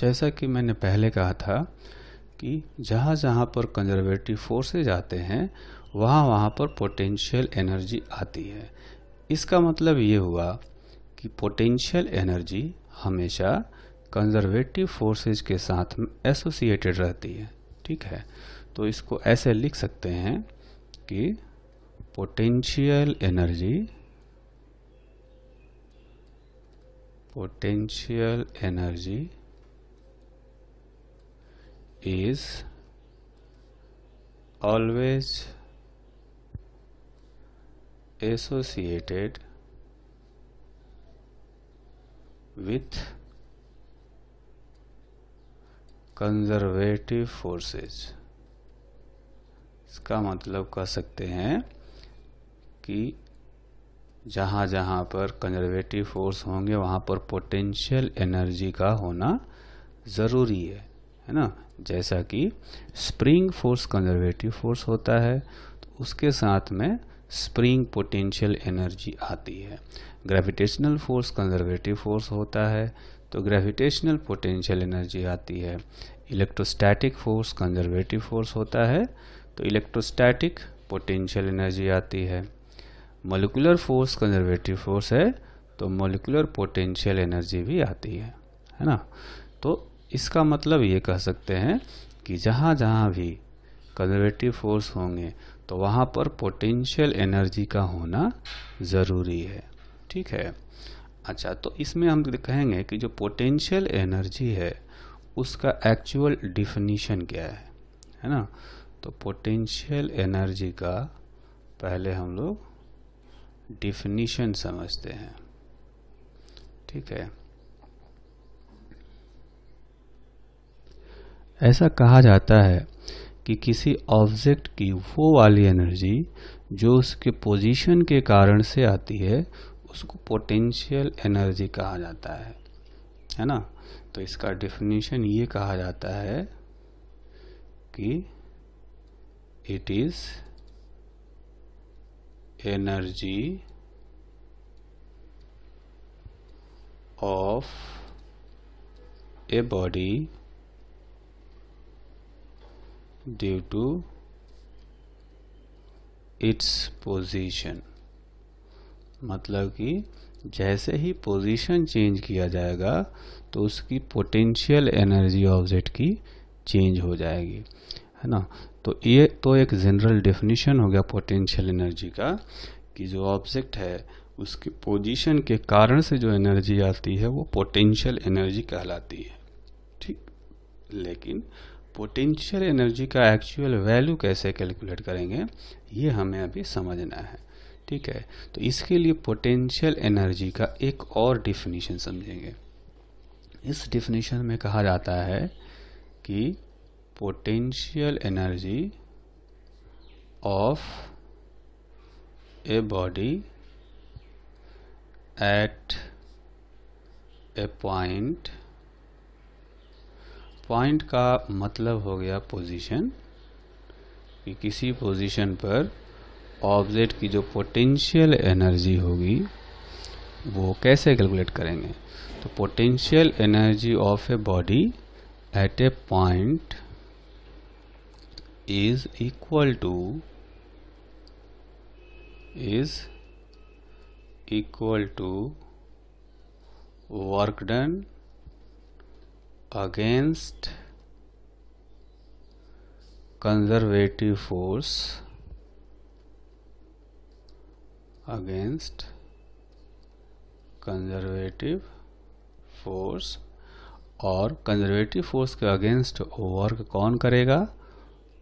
जैसा कि मैंने पहले कहा था कि जहाँ जहाँ पर कंजर्वेटिव फोर्सेज आते हैं वहाँ वहाँ पर पोटेंशियल एनर्जी आती है इसका मतलब ये हुआ कि पोटेंशियल एनर्जी हमेशा कंजर्वेटिव फोर्सेज के साथ एसोसिएटेड रहती है ठीक है तो इसको ऐसे लिख सकते हैं कि potential energy potential energy is always associated with conservative forces इसका मतलब कह सकते हैं कि जहाँ जहाँ पर कंजर्वेटिव फोर्स होंगे वहाँ पर पोटेंशियल एनर्जी का होना ज़रूरी है है ना जैसा कि स्प्रिंग फोर्स कंजर्वेटिव फोर्स होता है तो उसके साथ में स्प्रिंग पोटेंशियल एनर्जी आती है ग्रेविटेशनल फोर्स कंजर्वेटिव फोर्स होता है तो ग्रेविटेशनल पोटेंशियल एनर्जी आती है इलेक्ट्रोस्टैटिक फोर्स कंजर्वेटिव फोर्स होता है तो इलेक्ट्रोस्टैटिक पोटेंशियल एनर्जी आती है मोलिकुलर फोर्स कंजर्वेटिव फोर्स है तो मोलिकुलर पोटेंशियल एनर्जी भी आती है है ना तो इसका मतलब ये कह सकते हैं कि जहाँ जहाँ भी कन्जर्वेटिव फोर्स होंगे तो वहाँ पर पोटेंशियल एनर्जी का होना ज़रूरी है ठीक है अच्छा तो इसमें हम कहेंगे कि जो पोटेंशियल एनर्जी है उसका एक्चुअल डिफिनीशन क्या है है ना तो पोटेंशियल एनर्जी का पहले हम लोग डिफिनीशन समझते हैं ठीक है ऐसा कहा जाता है कि किसी ऑब्जेक्ट की वो वाली एनर्जी जो उसके पोजीशन के कारण से आती है उसको पोटेंशियल एनर्जी कहा जाता है है ना तो इसका डिफिनेशन ये कहा जाता है कि it is energy of a body due to its position मतलब कि जैसे ही position चेंज किया जाएगा तो उसकी पोटेंशियल एनर्जी ऑब्जेक्ट की चेंज हो जाएगी है ना तो ये तो एक जनरल definition हो गया पोटेंशियल एनर्जी का कि जो ऑब्जेक्ट है उसकी पोजीशन के कारण से जो एनर्जी आती है वो पोटेंशियल एनर्जी कहलाती है ठीक लेकिन पोटेंशियल एनर्जी का एक्चुअल वैल्यू कैसे कैलकुलेट करेंगे ये हमें अभी समझना है ठीक है तो इसके लिए पोटेंशियल एनर्जी का एक और डिफिनीशन समझेंगे इस डिफिनीशन में कहा जाता है कि potential energy of a body at a point point का मतलब हो गया पोजीशन कि किसी पोजीशन पर ऑब्जेक्ट की जो पोटेंशियल एनर्जी होगी वो कैसे कैलकुलेट करेंगे तो potential energy of a body at a point is equal to is equal to work done against conservative force against conservative force और कंजर्वेटिव फोर्स के अगेंस्ट वर्क कौन करेगा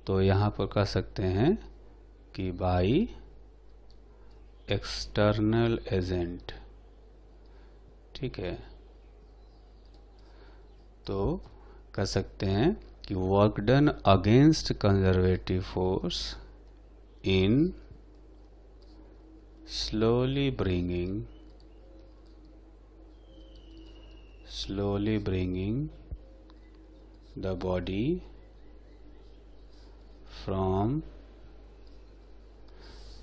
तो यहाँ पर कह सकते हैं कि बाई एक्सटर्नल एजेंट ठीक है तो कह सकते हैं कि work done against conservative force in slowly bringing slowly bringing the body from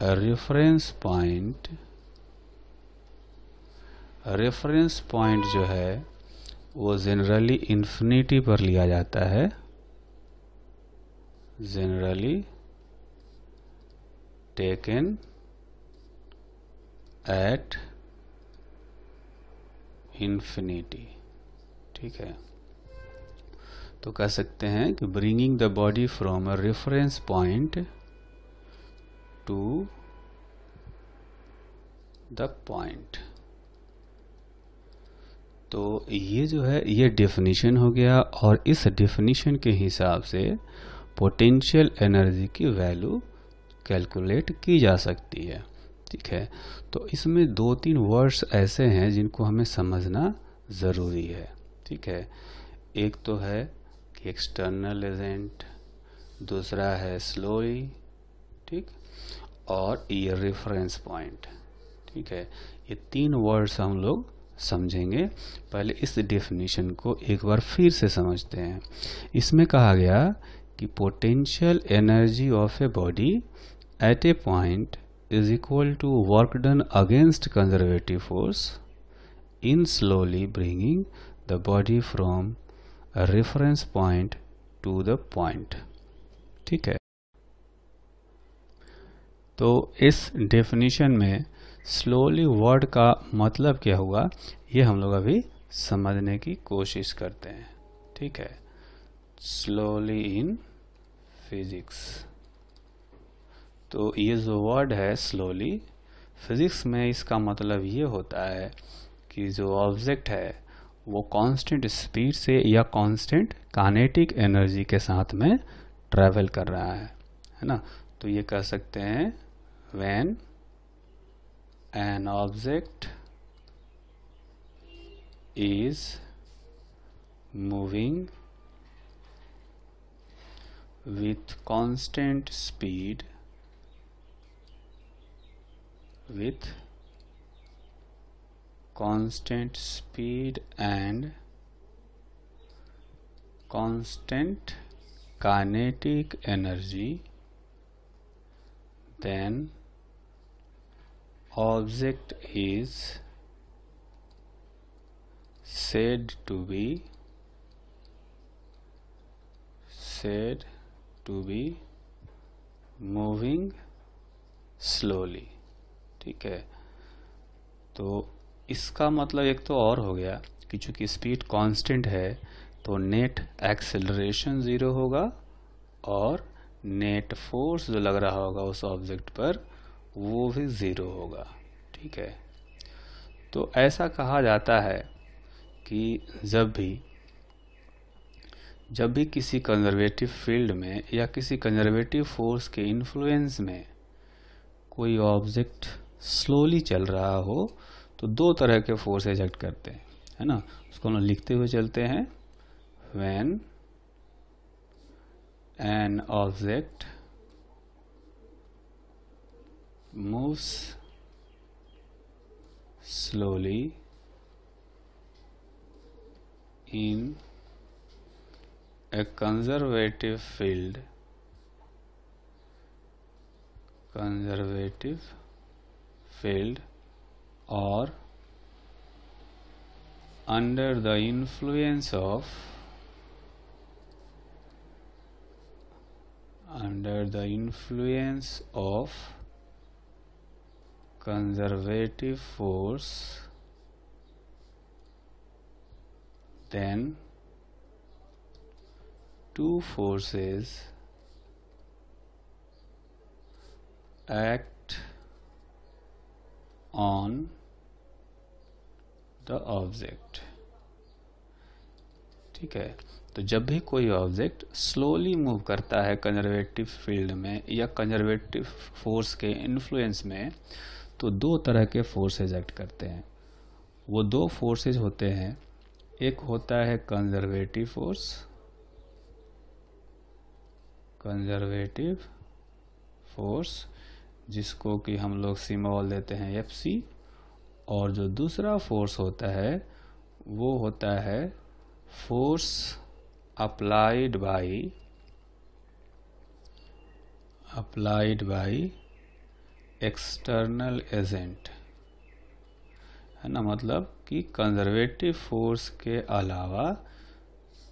a reference point reference point जो है वो जनरली इन्फिनिटी पर लिया जाता है जनरली टेकन एट इन्फिनिटी ठीक है तो कह सकते हैं कि bringing the body from a reference point to the point तो ये जो है ये डेफिनेशन हो गया और इस डेफिनेशन के हिसाब से पोटेंशियल एनर्जी की वैल्यू कैलकुलेट की जा सकती है ठीक है तो इसमें दो तीन वर्ड्स ऐसे हैं जिनको हमें समझना ज़रूरी है ठीक है एक तो है कि एक्सटर्नल एजेंट दूसरा है स्लोली ठीक और ये रेफरेंस पॉइंट ठीक है ये तीन वर्ड्स हम लोग समझेंगे पहले इस डेफिनेशन को एक बार फिर से समझते हैं इसमें कहा गया कि potential energy of a body at a point is equal to work done against conservative force in slowly bringing the body from reference point to the point ठीक है तो इस डेफिनेशन में स्लोली वर्ड का मतलब क्या हुआ ये हम लोग अभी समझने की कोशिश करते हैं ठीक है स्लोली इन फिजिक्स तो ये जो वर्ड है स्लोली फिजिक्स में इसका मतलब ये होता है कि जो ऑब्जेक्ट है वो कांस्टेंट स्पीड से या कांस्टेंट कानेटिक एनर्जी के साथ में ट्रैवल कर रहा है है ना तो ये कह सकते हैं when an object is moving with constant speed with constant speed and constant kinetic energy then object is said to be said to be moving slowly ठीक है तो इसका मतलब एक तो और हो गया कि चूंकि स्पीड कांस्टेंट है तो नेट एक्सेलरेशन ज़ीरो होगा और नेट फोर्स जो लग रहा होगा उस ऑब्जेक्ट पर वो भी ज़ीरो होगा ठीक है तो ऐसा कहा जाता है कि जब भी जब भी किसी कंजर्वेटिव फील्ड में या किसी कंजर्वेटिव फोर्स के इन्फ्लुएंस में कोई ऑब्जेक्ट स्लोली चल रहा हो तो दो तरह के फोर्स एजेक्ट करते हैं है ना उसको हम लिखते हुए चलते हैं when an object moves slowly in a conservative field conservative field or under the influence of under the influence of conservative force then two forces act on the object ठीक है तो जब भी कोई ऑब्जेक्ट स्लोली मूव करता है conservative field में या कंजर्वेटिव फोर्स के इन्फ्लुएंस में तो दो तरह के फोर्सेज एक्ट करते हैं वो दो फोर्सेज होते हैं एक होता है कंजर्वेटिव फोर्स कंजर्वेटिव फोर्स जिसको कि हम लोग सिमॉल देते हैं एफ सी और जो दूसरा फोर्स होता है वो होता है force applied by applied by external agent है ना मतलब कि कंजर्वेटिव फोर्स के अलावा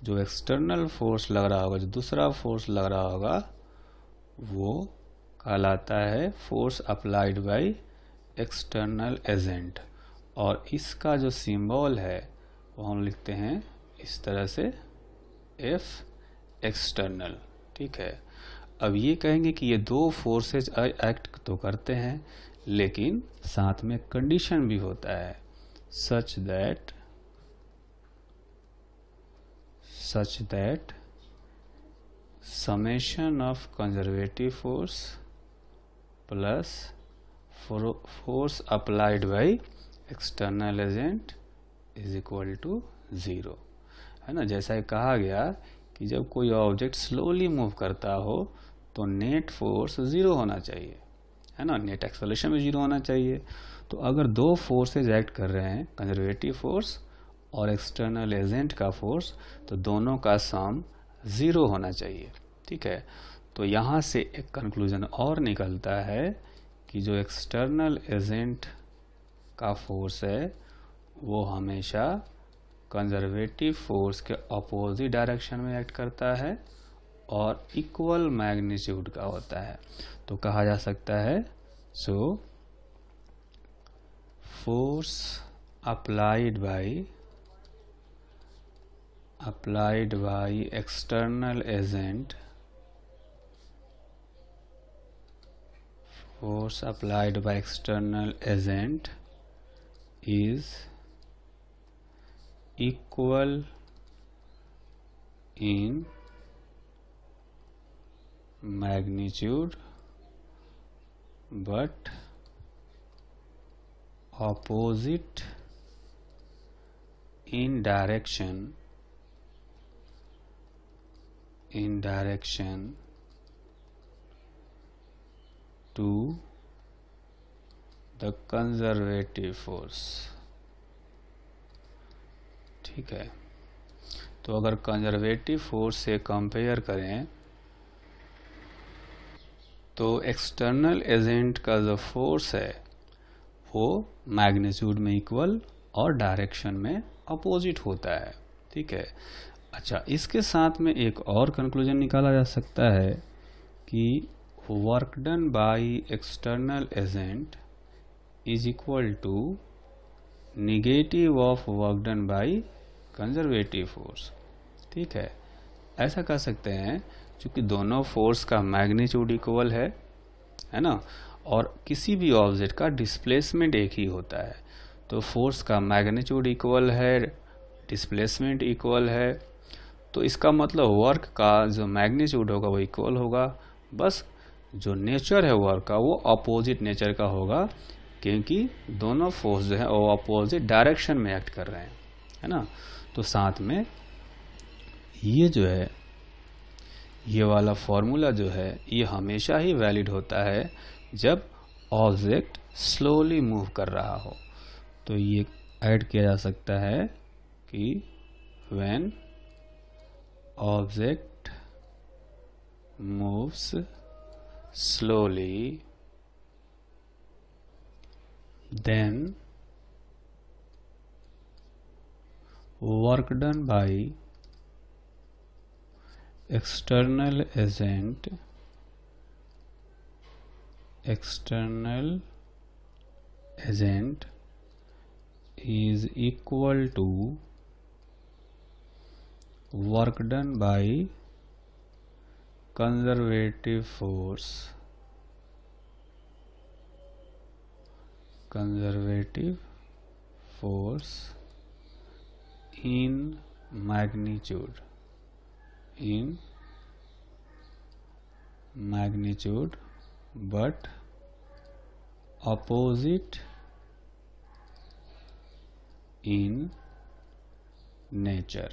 जो एक्सटर्नल फोर्स लग रहा होगा जो दूसरा फोर्स लग रहा होगा वो कहलाता है force applied by external agent और इसका जो सिंबल है वो हम लिखते हैं इस तरह से एफ एक्सटर्नल ठीक है अब ये कहेंगे कि ये दो फोर्सेज एक्ट तो करते हैं लेकिन साथ में कंडीशन भी होता है such that such that summation of conservative force plus force applied by external agent is equal to zero है ना जैसा कहा गया कि जब कोई ऑब्जेक्ट स्लोली मूव करता हो तो नेट फोर्स ज़ीरो होना चाहिए है ना नेट एक्सलेशन भी ज़ीरो होना चाहिए तो अगर दो फोर्सेज एक्ट कर रहे हैं कंजर्वेटिव फोर्स और एक्सटर्नल एजेंट का फोर्स तो दोनों का सम ज़ीरो होना चाहिए ठीक है तो यहाँ से एक कंक्लूजन और निकलता है कि जो एक्सटर्नल एजेंट का फोर्स है वो हमेशा कंजर्वेटिव फोर्स के अपोजिट डायरेक्शन में एक्ट करता है और इक्वल मैग्नीट्यूड का होता है तो कहा जा सकता है so force applied by applied by external agent force applied by external agent is equal in magnitude but opposite in direction in direction to the conservative force ठीक है तो अगर कंजर्वेटिव फोर्स से कंपेयर करें तो एक्सटर्नल एजेंट का जो force है वो मैग्नीट्यूड में इक्वल और डायरेक्शन में अपोजिट होता है ठीक है अच्छा इसके साथ में एक और कंक्लूजन निकाला जा सकता है कि work done by external agent is equal to negative of work done by conservative force ठीक है ऐसा कह सकते हैं चूँकि दोनों फोर्स का मैग्नीट्यूड इक्वल है है ना और किसी भी ऑब्जेक्ट का डिस्प्लेसमेंट एक ही होता है तो फोर्स का मैग्नीट्यूड इक्वल है डिस्प्लेसमेंट इक्वल है तो इसका मतलब वर्क का जो मैग्नीट्यूड होगा वो इक्वल होगा बस जो नेचर है वर्क का वो अपोजिट नेचर का होगा क्योंकि दोनों फोर्स जो है वो अपोजिट डायरेक्शन में एक्ट कर रहे हैं है ना तो साथ में ये जो है ये वाला फॉर्मूला जो है ये हमेशा ही वैलिड होता है जब ऑब्जेक्ट स्लोली मूव कर रहा हो तो ये ऐड किया जा सकता है कि when object moves slowly then work done by external agent external agent is equal to work done by conservative force conservative force in magnitude in magnitude but opposite in nature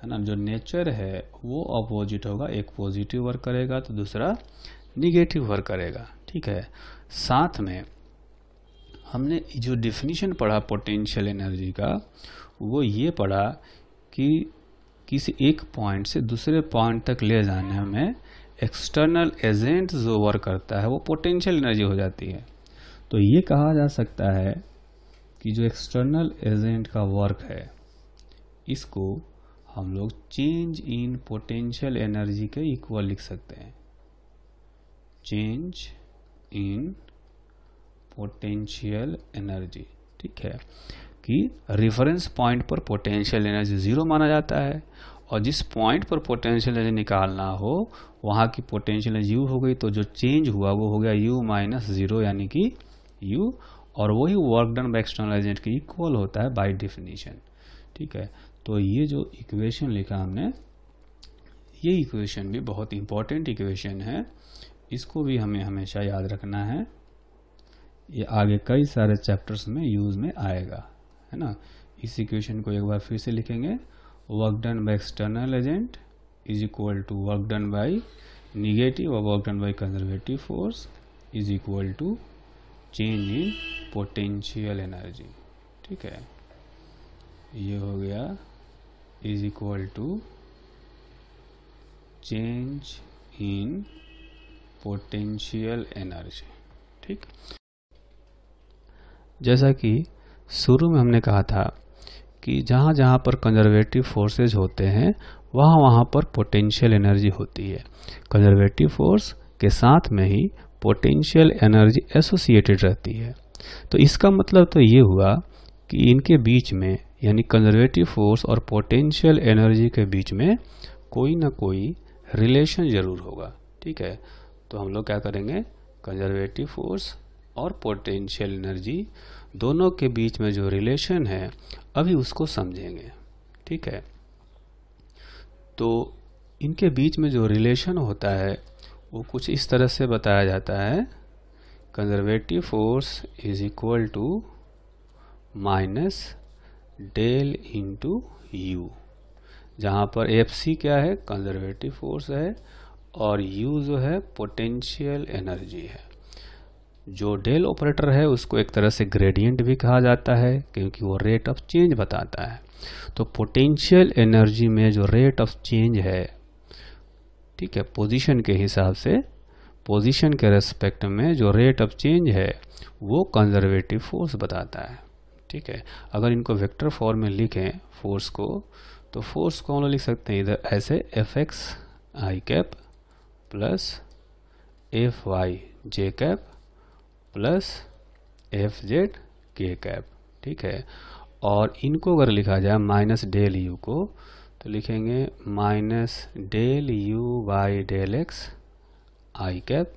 है ना जो nature है वो opposite होगा एक positive work करेगा तो दूसरा निगेटिव वर्क करेगा ठीक है साथ में हमने जो डिफिनीशन पढ़ा पोटेंशियल एनर्जी का वो ये पढ़ा कि किसी एक पॉइंट से दूसरे पॉइंट तक ले जाने में एक्सटर्नल एजेंट जो वर्क करता है वो पोटेंशियल एनर्जी हो जाती है तो ये कहा जा सकता है कि जो एक्सटर्नल एजेंट का वर्क है इसको हम लोग चेंज इन पोटेंशियल एनर्जी के इक्वल लिख सकते हैं चेंज इन पोटेंशियल एनर्जी ठीक है कि रेफरेंस पॉइंट पर पोटेंशियल एनर्जी ज़ीरो माना जाता है और जिस पॉइंट पर पोटेंशियल एनर्जी निकालना हो वहाँ की पोटेंशियल एनर्जी यू हो गई तो जो चेंज हुआ वो हो गया यू माइनस ज़ीरो यानी कि यू और वही work done by external agent के इक्वल होता है बाय डिफिनीशन ठीक है तो ये जो इक्वेशन लिखा हमने ये इक्वेशन भी बहुत इंपॉर्टेंट इक्वेशन है इसको भी हमें हमेशा याद रखना है ये आगे कई सारे चैप्टर्स में यूज़ में आएगा है ना इस इक्वेशन को एक बार फिर से लिखेंगे work done by external agent is equal to work done by negative और work done by conservative force is equal to change in potential energy ठीक है ये हो गया is equal to change in potential energy ठीक जैसा कि शुरू में हमने कहा था कि जहाँ जहाँ पर कंजर्वेटिव फोर्सेज होते हैं वहाँ वहाँ पर पोटेंशियल एनर्जी होती है कंजर्वेटिव फोर्स के साथ में ही पोटेंशियल एनर्जी एसोसिएटेड रहती है तो इसका मतलब तो ये हुआ कि इनके बीच में यानी कंजर्वेटिव फोर्स और पोटेंशियल एनर्जी के बीच में कोई ना कोई रिलेशन ज़रूर होगा ठीक है तो हम लोग क्या करेंगे कंजर्वेटिव फोर्स और पोटेंशियल एनर्जी दोनों के बीच में जो रिलेशन है अभी उसको समझेंगे ठीक है तो इनके बीच में जो रिलेशन होता है वो कुछ इस तरह से बताया जाता है conservative force is equal to minus del into U जहाँ पर एफ सी क्या है कंजर्वेटिव फोर्स है और यू जो है पोटेंशियल एनर्जी है जो डेल ऑपरेटर है उसको एक तरह से ग्रेडियंट भी कहा जाता है क्योंकि वो रेट ऑफ चेंज बताता है तो पोटेंशियल एनर्जी में जो रेट ऑफ चेंज है ठीक है पोजीशन के हिसाब से पोजीशन के रेस्पेक्ट में जो रेट ऑफ चेंज है वो कंजर्वेटिव फोर्स बताता है ठीक है अगर इनको वेक्टर फॉर्म में लिखें फोर्स को तो फोर्स को हम लिख सकते हैं इधर ऐसे F X I cap plus F Y J cap plus F Z K cap ठीक है और इनको अगर लिखा जाए माइनस डेल यू को तो लिखेंगे minus del U by del X I cap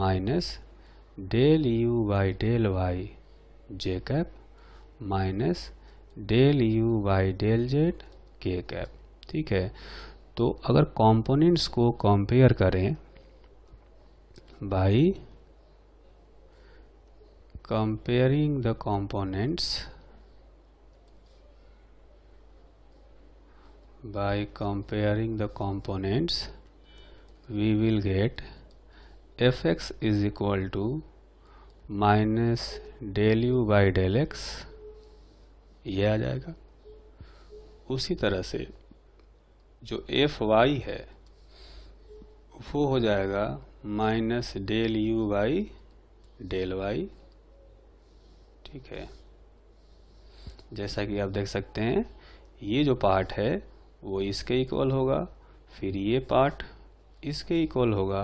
minus del U by del Y J cap minus del U by del Z K cap ठीक है तो अगर कंपोनेंट्स को कंपेयर करें by comparing the components by comparing the components we will get fx is equal to minus del u by del x ये आ जाएगा उसी तरह से जो एफ वाई है वो हो जाएगा minus del U by del Y ठीक है जैसा कि आप देख सकते हैं ये जो पार्ट है वो इसके इक्वल होगा फिर ये पार्ट इसके इक्वल होगा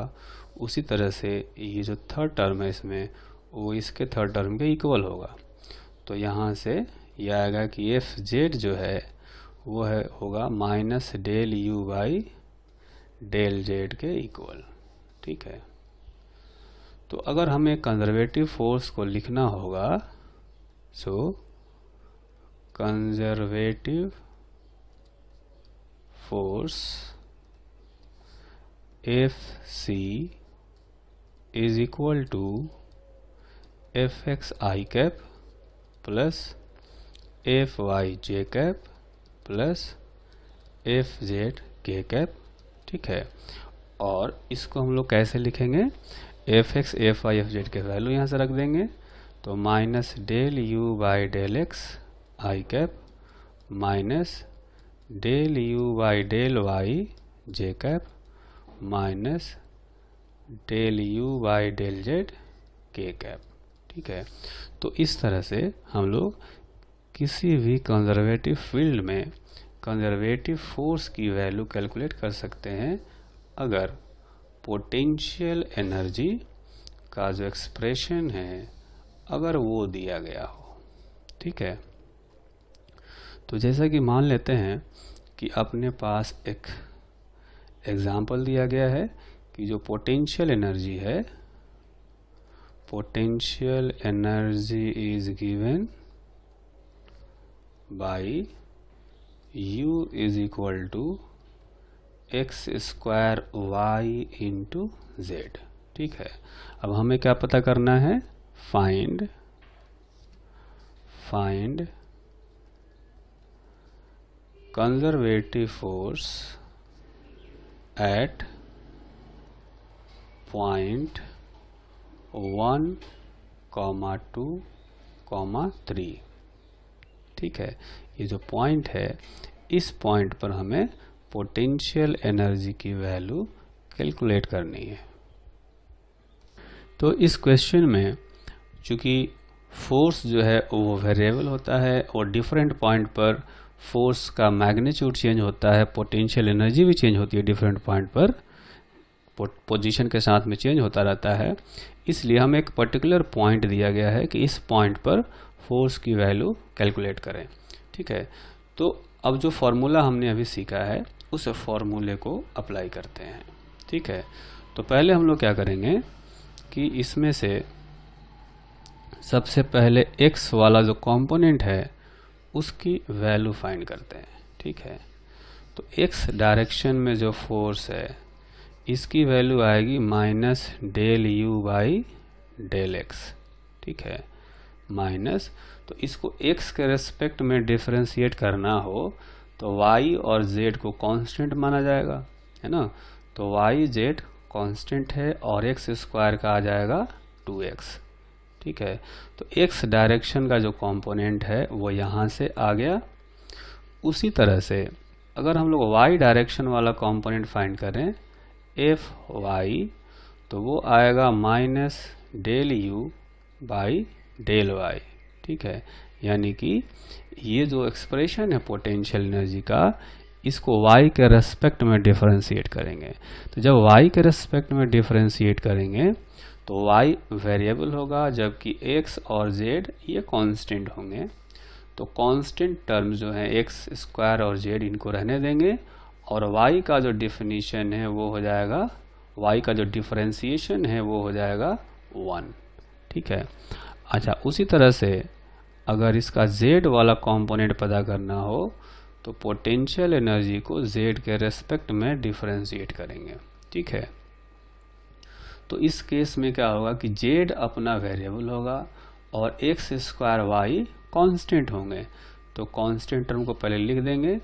उसी तरह से ये जो थर्ड टर्म है इसमें वो इसके थर्ड टर्म के इक्वल होगा तो यहाँ से यह आएगा कि एफ जेड जो है वो है होगा minus del U by del Z के इक्वल ठीक है तो अगर हमें कंजर्वेटिव फोर्स को लिखना होगा So, conservative force FC is equal to Fx i cap plus Fy j cap plus F Z K cap ठीक है और इसको हम लोग कैसे लिखेंगे F X F I F Z के वैल्यू यहाँ से रख देंगे तो minus del U by del X I cap minus del U by del Y J cap minus del U by del Z K cap ठीक है तो इस तरह से हम लोग किसी भी कंजर्वेटिव फील्ड में कंजर्वेटिव फोर्स की वैल्यू कैलकुलेट कर सकते हैं अगर पोटेंशियल एनर्जी का जो एक्सप्रेशन है अगर वो दिया गया हो ठीक है तो जैसा कि मान लेते हैं कि अपने पास एक एग्जाम्पल दिया गया है कि जो पोटेंशियल एनर्जी है potential energy is given by u is equal to X square Y into Z ठीक है अब हमें क्या पता करना है find find conservative force at point 1 comma 2 comma 3 ठीक है ये जो पॉइंट है इस पॉइंट पर हमें पोटेंशियल एनर्जी की वैल्यू कैलकुलेट करनी है तो इस क्वेश्चन में चूँकि फोर्स जो है वो वेरिएबल होता है और डिफरेंट पॉइंट पर फोर्स का मैग्नीट्यूड चेंज होता है पोटेंशियल एनर्जी भी चेंज होती है डिफरेंट पॉइंट पर पोजीशन के साथ में चेंज होता रहता है इसलिए हमें एक पर्टिकुलर पॉइंट दिया गया है कि इस पॉइंट पर फोर्स की वैल्यू कैलकुलेट करें ठीक है तो अब जो फार्मूला हमने अभी सीखा है उस फार्मूले को अप्लाई करते हैं ठीक है तो पहले हम लोग क्या करेंगे कि इसमें से सबसे पहले x वाला जो कंपोनेंट है उसकी वैल्यू फाइंड करते हैं ठीक है तो x डायरेक्शन में जो फोर्स है इसकी वैल्यू आएगी minus del u by del x ठीक है माइनस तो इसको x के रेस्पेक्ट में डिफ्रेंशिएट करना हो तो y और z को कांस्टेंट माना जाएगा है ना तो y z कांस्टेंट है और x स्क्वायर का आ जाएगा 2x ठीक है तो एक्स डायरेक्शन का जो कंपोनेंट है वो यहाँ से आ गया उसी तरह से अगर हम लोग वाई डायरेक्शन वाला कंपोनेंट फाइंड करें एफ वाई तो वो आएगा minus del U by del Y ठीक है यानी कि ये जो एक्सप्रेशन है पोटेंशियल एनर्जी का इसको y के रेस्पेक्ट में डिफरेंशिएट करेंगे तो जब y के रेस्पेक्ट में डिफ्रेंशिएट करेंगे तो y वेरिएबल होगा जबकि x और z ये कांस्टेंट होंगे तो कांस्टेंट टर्म जो है x स्क्वायर और जेड इनको रहने देंगे और वाई का जो डिफिनीशन है वो हो जाएगा वाई का जो डिफ्रेंसीशन है वो हो जाएगा वन ठीक है अच्छा उसी तरह से अगर इसका जेड वाला कंपोनेंट पता करना हो तो पोटेंशियल एनर्जी को जेड के रेस्पेक्ट में डिफ्रेंशिएट करेंगे ठीक है तो इस केस में क्या होगा कि जेड अपना वेरिएबल होगा और एक्स स्क्वायर वाई कॉन्स्टेंट होंगे तो कॉन्स्टेंट टर्म को पहले लिख देंगे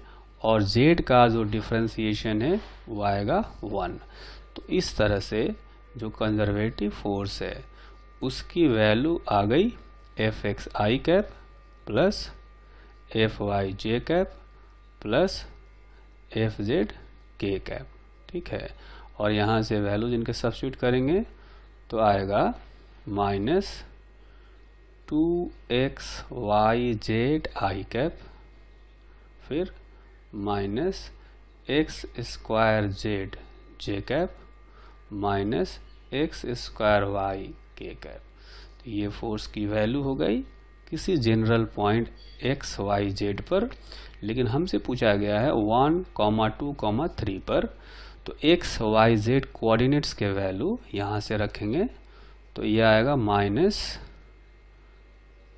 और जेड का जो डिफ्रेंसिएशन है वो आएगा वन तो इस तरह से जो कंजर्वेटिव फोर्स है उसकी वैल्यू आ गई F X I cap plus F Y J cap plus F Z K cap ठीक है और यहाँ से वैल्यूज इनके सब्सिट्यूट करेंगे तो आएगा minus two X Y Z I cap फिर minus X square Z J cap minus X square Y K cap तो ये फोर्स की वैल्यू हो गई किसी general point X Y Z पर लेकिन हमसे पूछा गया है one comma two comma three पर तो एक्स वाई जेड कोऑर्डिनेट्स के वैल्यू यहाँ से रखेंगे तो ये आएगा minus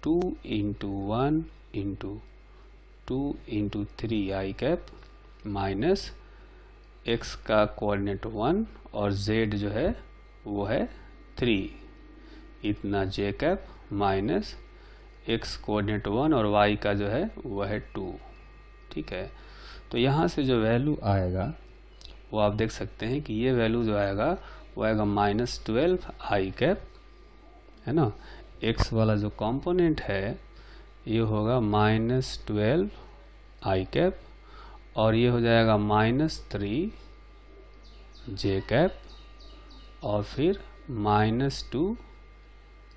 two into one into two into three आई कैप माइनस एक्स का कोऑर्डिनेट वन और जेड जो है वो है थ्री इतना J cap minus X coordinate one और वाई का जो है वह है टू ठीक है तो यहाँ से जो वैल्यू आएगा वो आप देख सकते हैं कि ये वैल्यू जो आएगा वो आएगा माइनस ट्वेल्व आई कैप है ना एक्स वाला जो कंपोनेंट है ये होगा माइनस ट्वेल्व आई कैप और ये हो जाएगा माइनस थ्री जे कैप और फिर माइनस टू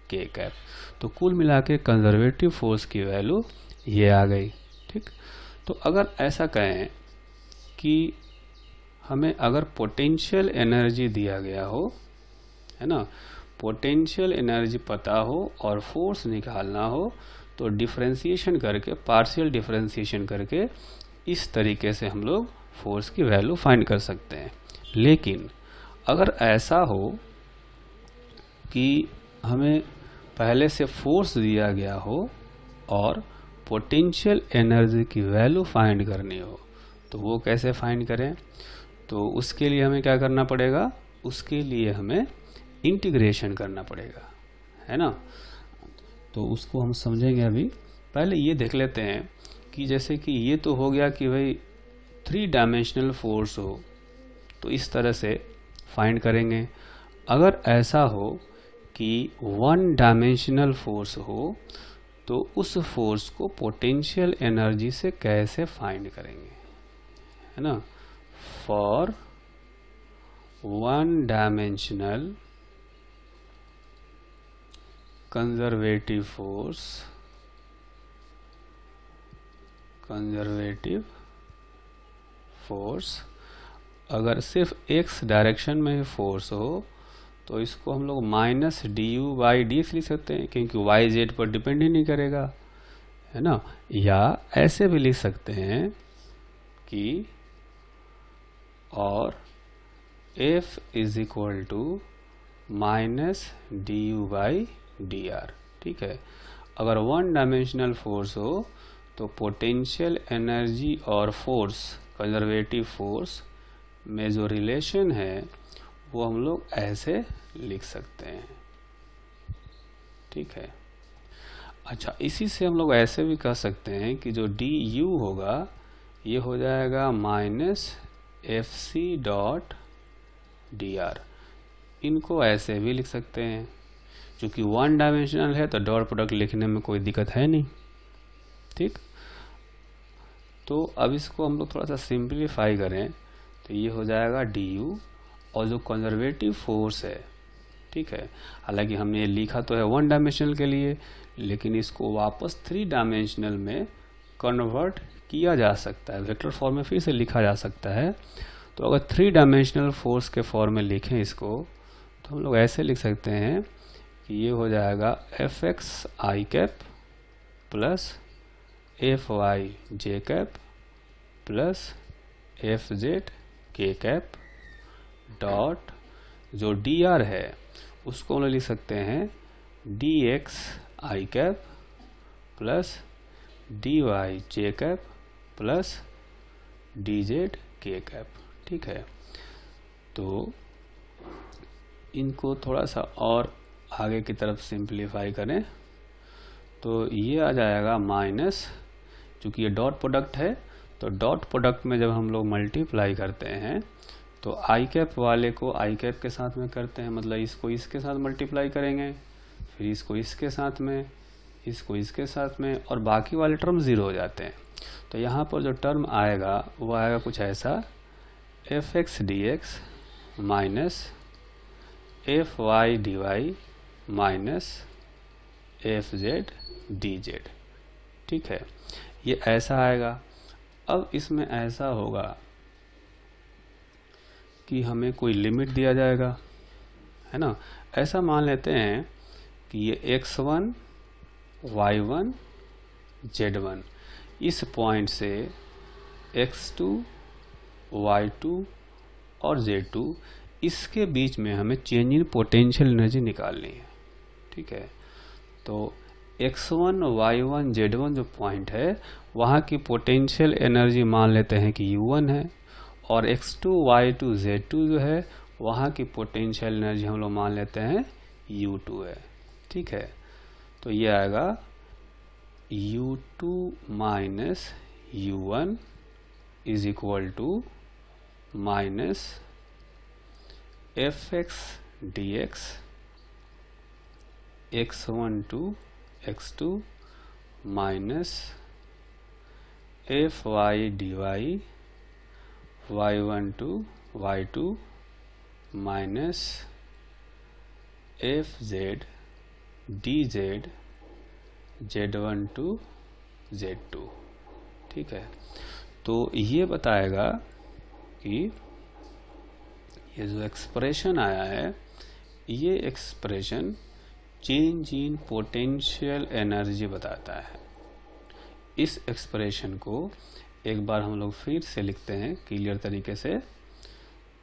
के कैप तो कुल मिला के कंजर्वेटिव फोर्स की वैल्यू ये आ गई ठीक तो अगर ऐसा कहें कि हमें अगर पोटेंशियल एनर्जी दिया गया हो है ना पोटेंशियल एनर्जी पता हो और फोर्स निकालना हो तो डिफ्रेंसीशन करके पार्शियल डिफ्रेंसीशन करके इस तरीके से हम लोग फोर्स की वैल्यू फाइंड कर सकते हैं लेकिन अगर ऐसा हो कि हमें पहले से फोर्स दिया गया हो और पोटेंशियल एनर्जी की वैल्यू फाइंड करनी हो तो वो कैसे फाइंड करें तो उसके लिए हमें क्या करना पड़ेगा उसके लिए हमें इंटीग्रेशन करना पड़ेगा है ना तो उसको हम समझेंगे अभी पहले ये देख लेते हैं कि जैसे कि ये तो हो गया कि भाई थ्री डायमेंशनल फोर्स हो तो इस तरह से फाइंड करेंगे अगर ऐसा हो कि वन डायमेंशनल फोर्स हो तो उस फोर्स को पोटेंशियल एनर्जी से कैसे फाइंड करेंगे है ना for one dimensional conservative force conservative force अगर सिर्फ एक्स डायरेक्शन में ही फोर्स हो तो इसको हम लोग minus D U by D X लिख सकते हैं क्योंकि वाई जेड पर डिपेंड ही नहीं करेगा है ना या ऐसे भी लिख सकते हैं कि और f is equal to minus D U by D R ठीक है अगर वन डायमेंशनल फोर्स हो तो पोटेंशियल एनर्जी और फोर्स कंजर्वेटिव फोर्स में जो रिलेशन है वो हम लोग ऐसे लिख सकते हैं ठीक है अच्छा इसी से हम लोग ऐसे भी कह सकते हैं कि जो डी यू होगा ये हो जाएगा minus F C dot D R इनको ऐसे भी लिख सकते हैं क्योंकि वन डायमेंशनल है तो डॉट प्रोडक्ट लिखने में कोई दिक्कत है नहीं ठीक तो अब इसको हम लोग थोड़ा सा सिंप्लीफाई करें तो ये हो जाएगा डी यू और जो कंजर्वेटिव फोर्स है ठीक है हालांकि हमने ये लिखा तो है वन डायमेंशनल के लिए लेकिन इसको वापस थ्री डायमेंशनल में कन्वर्ट किया जा सकता है वेक्टर फॉर्म में फिर से लिखा जा सकता है तो अगर थ्री डायमेंशनल फोर्स के फॉर्म में लिखें इसको तो हम लोग ऐसे लिख सकते हैं कि ये हो जाएगा F X I cap plus F Y J cap plus F Z K cap dot जो डी आर है उसको हम लोग लिख सकते हैं D X I cap plus D Y J cap plus D Z K cap ठीक है तो इनको थोड़ा सा और आगे की तरफ सिंप्लीफाई करें तो ये आ जाएगा माइनस चूँकि ये डॉट प्रोडक्ट है तो डॉट प्रोडक्ट में जब हम लोग मल्टीप्लाई करते हैं तो आई कैप वाले को आई कैप के साथ में करते हैं मतलब इसको इसके साथ मल्टीप्लाई करेंगे फिर इसको इसके साथ में इसको इसके साथ में और बाकी वाले टर्म ज़ीरो हो जाते हैं तो यहाँ पर जो टर्म आएगा वो आएगा कुछ ऐसा F X D X minus F Y D Y minus F Z D Z ठीक है ये ऐसा आएगा अब इसमें ऐसा होगा कि हमें कोई लिमिट दिया जाएगा है ना ऐसा मान लेते हैं कि ये X one Y one Z one इस पॉइंट से एक्स टू वाई टू और जेड टू इसके बीच में हमें चेंज इन पोटेंशियल एनर्जी निकालनी है ठीक है तो X one Y one Z one जो पॉइंट है वहाँ की पोटेंशियल एनर्जी मान लेते हैं कि यू वन है और X two Y two Z two जो है वहाँ की पोटेंशियल एनर्जी हम लोग मान लेते हैं यू टू है ठीक है तो ये आएगा u2 two minus U one is equal to minus F X D X X one to X two minus F Y D Y Y one to Y two minus F Z D Z Z one to Z two ठीक है तो ये बताएगा कि ये जो expression आया है ये expression change in potential energy बताता है इस एक्सप्रेशन को एक बार हम लोग फिर से लिखते हैं क्लियर तरीके से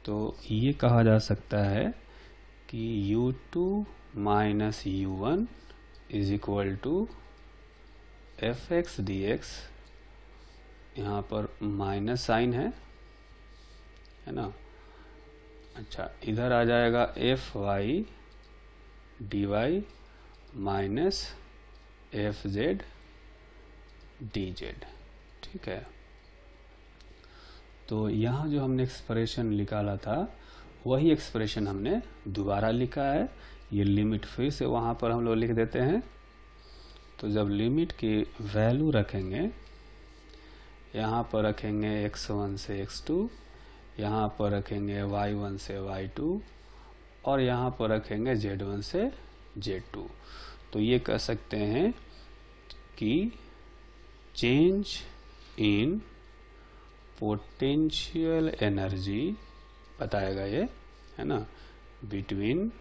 तो ये कहा जा सकता है कि U2 minus u1 is equal to F X D X यहाँ पर माइनस साइन है है ना अच्छा इधर आ जाएगा F Y D Y minus F Z D Z ठीक है तो यहाँ जो हमने एक्सप्रेशन निकाला था वही एक्सप्रेशन हमने दोबारा लिखा है ये लिमिट फिर से वहाँ पर हम लोग लिख देते हैं तो जब लिमिट की वैल्यू रखेंगे यहाँ पर रखेंगे x1 से x2 यहाँ पर रखेंगे y1 से y2 और यहाँ पर रखेंगे z1 से z2 तो ये कह सकते हैं कि चेंज इन पोटेंशियल एनर्जी बताएगा ये है ना between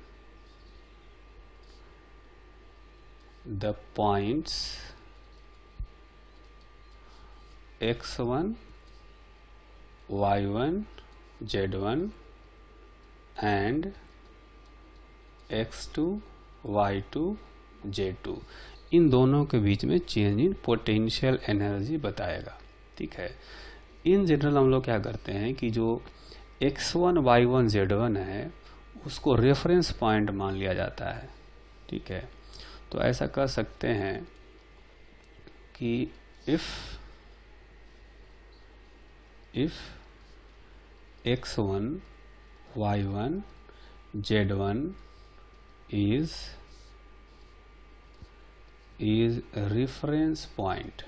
the points x1 y1 z1 and x2 y2 z2 इन दोनों के बीच में चेंज इन पोटेंशियल एनर्जी बताएगा ठीक है इन जनरल हम लोग क्या करते हैं कि जो x1 y1 z1 है उसको रेफरेंस पॉइंट मान लिया जाता है ठीक है तो ऐसा कह सकते हैं कि if if X one Y one Z one is is reference point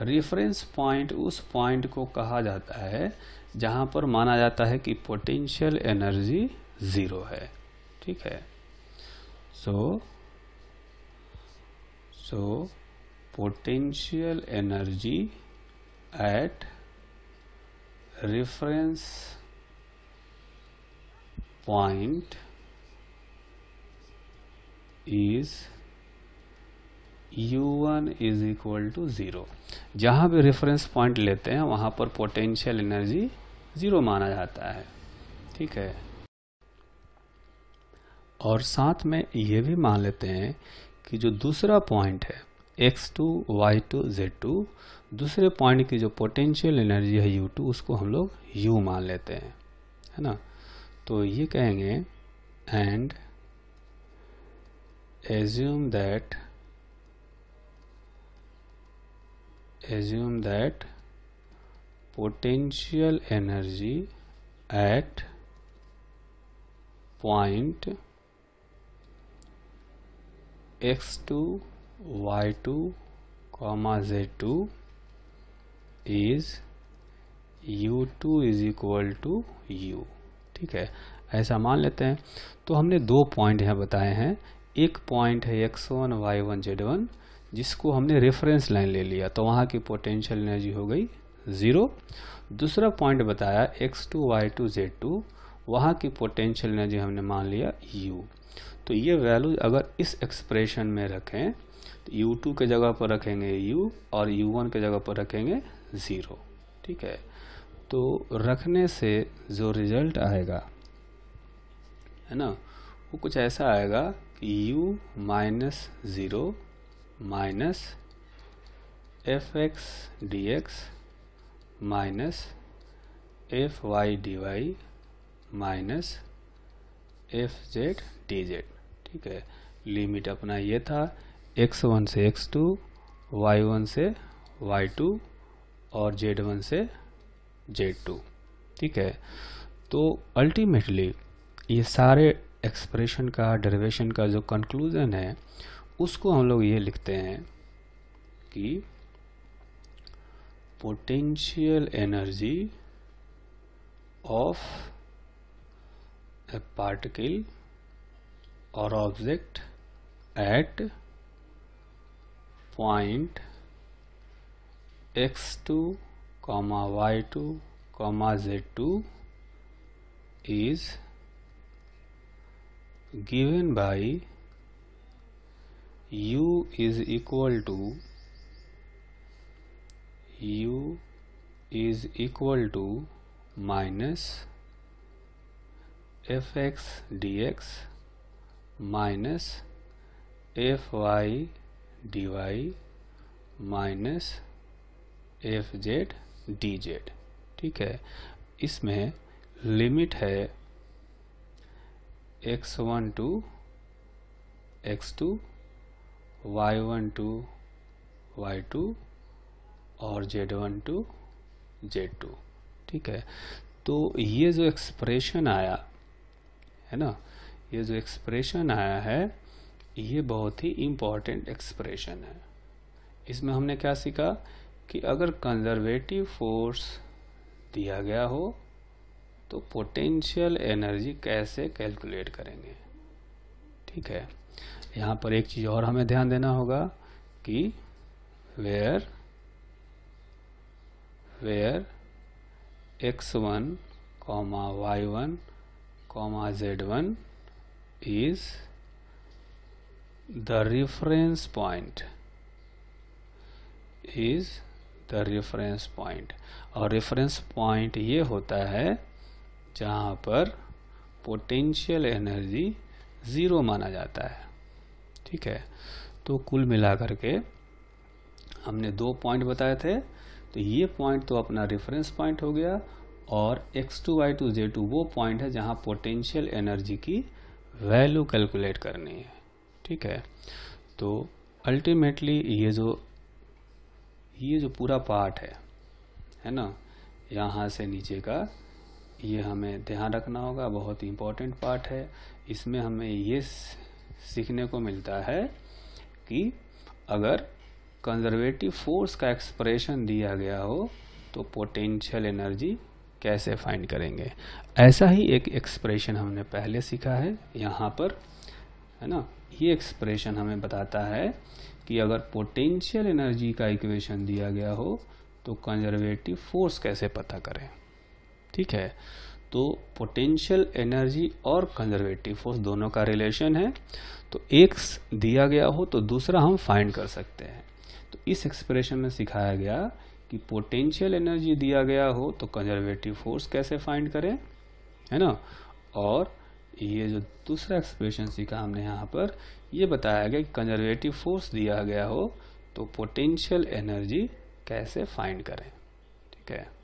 reference point उस पॉइंट को कहा जाता है जहां पर माना जाता है कि पोटेंशियल एनर्जी ज़ीरो है ठीक है so so, so potential energy at reference point is u1 is equal to zero जहाँ भी रेफरेंस पॉइंट लेते हैं वहाँ पर पोटेंशियल एनर्जी ज़ीरो माना जाता है ठीक है और साथ में ये भी मान लेते हैं कि जो दूसरा पॉइंट है X two Y two Z two दूसरे पॉइंट की जो पोटेंशियल एनर्जी है यू टू उसको हम लोग यू मान लेते हैं है ना तो ये कहेंगे and assume that assume that potential energy at point X two Y two comma Z two is U two is equal to U ठीक है ऐसा मान लेते हैं तो हमने दो पॉइंट यहाँ बताए हैं एक पॉइंट है X one Y one Z one जिसको हमने रेफरेंस लाइन ले लिया तो वहाँ की पोटेंशियल एनर्जी हो गई ज़ीरो दूसरा पॉइंट बताया X two Y two Z two वहाँ की पोटेंशियल एनर्जी हमने मान लिया U तो ये वैल्यू अगर इस एक्सप्रेशन में रखें तो U2 के जगह पर रखेंगे U और U1 के जगह पर रखेंगे ज़ीरो ठीक है तो रखने से जो रिजल्ट आएगा है ना वो कुछ ऐसा आएगा कि U minus zero minus F X D X minus F Y D Y minus F Z D Z ठीक है लिमिट अपना ये था एक्स वन से एक्स टू वाई वन से वाई टू और जेड वन से जेड टू ठीक है तो अल्टीमेटली ये सारे एक्सप्रेशन का डेरिवेशन का जो कंक्लूज़न है उसको हम लोग ये लिखते हैं कि potential energy of a particle or object at point x2 comma y2 comma z2 is given by u is equal to u is equal to minus F X D X minus F Y D Y minus F Z D Z ठीक है इसमें limit है X one to X two Y one to Y two और Z one to Z two ठीक है तो ये जो एक्सप्रेशन आया है ना ये जो एक्सप्रेशन आया है ये बहुत ही इम्पॉर्टेंट एक्सप्रेशन है इसमें हमने क्या सीखा कि अगर कंजर्वेटिव फोर्स दिया गया हो तो पोटेंशियल एनर्जी कैसे कैलकुलेट करेंगे ठीक है यहाँ पर एक चीज़ और हमें ध्यान देना होगा कि where where X one comma Y one comma z1 is the reference point is the reference point और reference point ये होता है जहाँ पर potential energy zero माना जाता है ठीक है तो कुल मिलाकर के हमने दो point बताए थे तो ये point तो अपना reference point हो गया और X two Y two Z two वो पॉइंट है जहाँ पोटेंशियल एनर्जी की वैल्यू कैलकुलेट करनी है ठीक है तो अल्टीमेटली ये जो ये जो पूरा पार्ट है है ना यहाँ से नीचे का ये हमें ध्यान रखना होगा बहुत ही इम्पोर्टेंट पार्ट है इसमें हमें ये सीखने को मिलता है कि अगर कंजर्वेटिव फोर्स का एक्सप्रेशन दिया गया हो तो पोटेंशियल एनर्जी कैसे फाइंड करेंगे ऐसा ही एक एक्सप्रेशन हमने पहले सीखा है यहाँ पर है ना ये एक्सप्रेशन हमें बताता है कि अगर पोटेंशियल एनर्जी का इक्वेशन दिया गया हो तो कंजर्वेटिव फोर्स कैसे पता करें ठीक है तो पोटेंशियल एनर्जी और कंजर्वेटिव फोर्स दोनों का रिलेशन है तो एक दिया गया हो तो दूसरा हम फाइंड कर सकते हैं तो इस एक्सप्रेशन में सिखाया गया कि पोटेंशियल एनर्जी दिया गया हो तो कंजर्वेटिव फोर्स कैसे फाइंड करें है ना और ये जो दूसरा एक्सप्रेशन सीखा हमने यहाँ पर ये बताया गया कि कंजर्वेटिव फोर्स दिया गया हो तो पोटेंशियल एनर्जी कैसे फाइंड करें ठीक है